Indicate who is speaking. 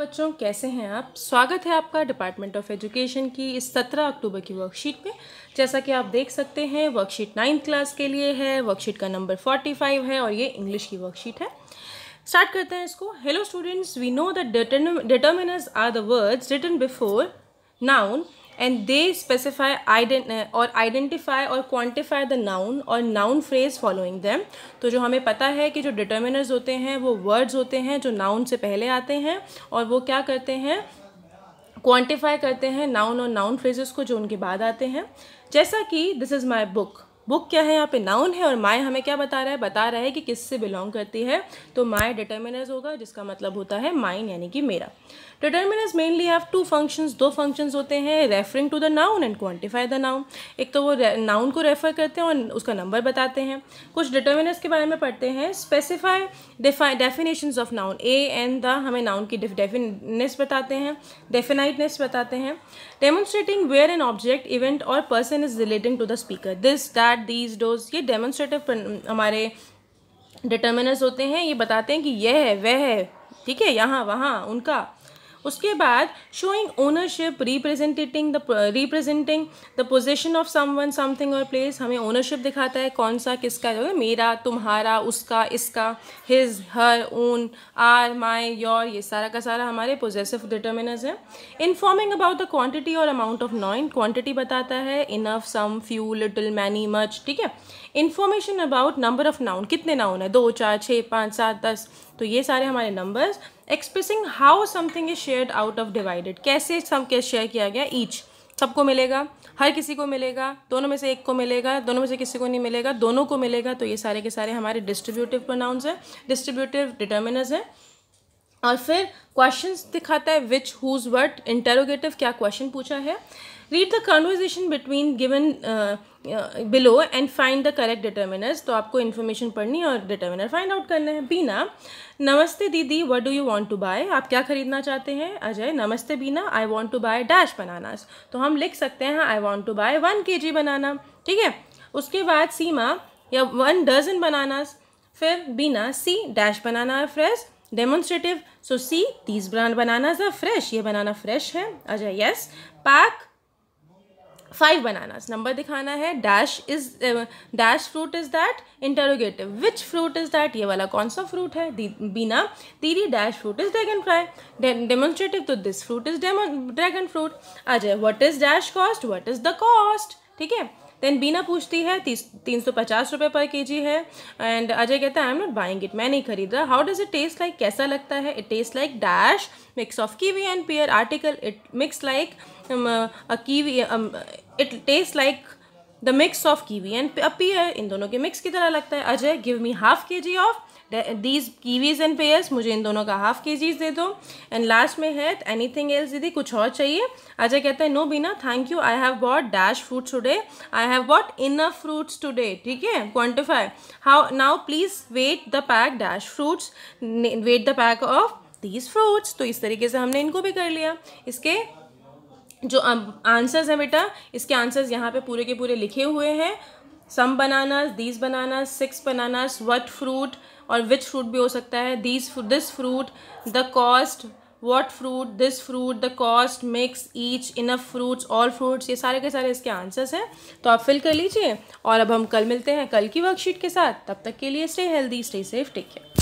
Speaker 1: बच्चों कैसे हैं आप स्वागत है आपका डिपार्टमेंट ऑफ एजुकेशन की इस 17 अक्टूबर की वर्कशीट में जैसा कि आप देख सकते हैं वर्कशीट नाइन्थ क्लास के लिए है वर्कशीट का नंबर 45 है और ये इंग्लिश की वर्कशीट है स्टार्ट करते हैं इसको hello students we know that determiners are the words written before noun and they specify or identify or quantify the noun or noun phrase following them तो जो हमें पता है कि जो डिटर्मिनर्स होते हैं वो वर्ड्स होते हैं जो नाउन से पहले आते हैं और वो क्या करते हैं क्वान्टिफाई करते हैं नाउन और नाउन फ्रेजेस को जो उनके बाद आते हैं जैसा कि this is my book book क्या है यहाँ पे नाउन है और माय हमें क्या बता रहा है बता रहा है कि किससे बिलोंग करती है तो माय डिटर्मिनर्स होगा जिसका मतलब होता है माइन यानी कि मेरा determiners mainly have two functions दो फंक्शंस होते हैं referring to the noun and quantify the noun एक तो वो नाउन को रेफर करते हैं और उसका नंबर बताते हैं कुछ डिटर्मिनर्स के बारे में पढ़ते हैं specify definition of noun a and the हमें नाउन की डेफिनेस बताते हैं डेफिनाइटनेस बताते हैं demonstrating where an object event or person is relating to the speaker this that that these those ये डेमोन्स्ट्रेटिव हमारे डिटर्मिनर्स होते हैं ये बताते हैं कि यह है वह है ठीक है यहाँ वहाँ उनका उसके बाद showing ownership representing the representing the position of someone something or place हमें ओनरशिप दिखाता है कौन सा किसका जो है मेरा तुम्हारा उसका इसका his her own our my your ये सारा का सारा हमारे पोजेसिव डिटर्मिनर्स है इन्फॉर्मिंग अबाउट द क्वान्टिटी और अमाउंट ऑफ नॉइन क्वान्टिटी बताता है enough some few little many much ठीक है information about number of noun कितने नाउन है दो चार छः पाँच सात दस तो ये सारे हमारे numbers expressing how something is share out of divided कैसे सब कैसे शेयर किया गया ईच सबको मिलेगा हर किसी को मिलेगा दोनों में से एक को मिलेगा दोनों में से किसी को नहीं मिलेगा दोनों को मिलेगा तो ये सारे के सारे हमारे डिस्ट्रीब्यूटिव प्रोनाउंस हैं डिस्ट्रीब्यूटिव डिटर्मिनर्स हैं और फिर क्वेश्चन दिखाता है विच हुज वट इंटेरोगेटिव क्या क्वेश्चन पूछा है read the conversation between given below and find the correct determiners तो आपको इन्फॉर्मेशन पढ़नी और डिटर्मिनर फाइंड आउट करना है बीना नमस्ते दीदी what do you want to buy आप क्या खरीदना चाहते हैं अजय नमस्ते Beena I want to buy dash bananas तो हम लिख सकते हैं I want to buy one K G बनाना ठीक है उसके बाद सीमा या वन डजन बनानास फिर बीना सी डैश बनाना है फ्रेश डेमोन्स्ट्रेटिव सो सी तीस ब्रांड बनाना फ्रेश ये बनाना फ्रेश है Ajay yes pack five bananas number दिखाना है dash is dash fruit is that interrogative which fruit is that ये वाला कौन सा फ्रूट है बीना तीरी dash fruit is dragon fruit demonstrative तो this fruit is dragon fruit आ जाए is dash cost what is the cost ठीक है देन बीना पूछती है तीन सौ पचास रुपये पर के जी है एंड अजय कहता है I am not buying it मैं नहीं खरीद रहा how does it taste like कैसा लगता है it taste like dash mix of kiwi and pear article it mix like a kiwi it taste like the mix of kiwi and a pear इन दोनों के मिक्स की तरह लगता है Ajay give me half K G of these kiwis and pears मुझे इन दोनों का हाफ के जीज दे दो एंड लास्ट में है एनी थिंग एल्स दीदी कुछ और चाहिए अजय कहता है no Beena thank you I have bought dash fruits today I have bought enough fruits today ठीक है quantify how now please weigh the pack dash fruits weigh the pack of these fruits तो इस तरीके से हमने इनको भी कर लिया इसके जो आंसर्स um, हैं बेटा इसके आंसर्स यहाँ पे पूरे के पूरे लिखे हुए हैं some banana these banana six bananas what fruit और विच फ्रूट भी हो सकता है these this fruit the cost what fruit this fruit the cost mix each enough fruits all fruits ये सारे के सारे इसके आंसर्स हैं तो आप फिल कर लीजिए और अब हम कल मिलते हैं कल की वर्कशीट के साथ तब तक के लिए stay healthy stay safe take care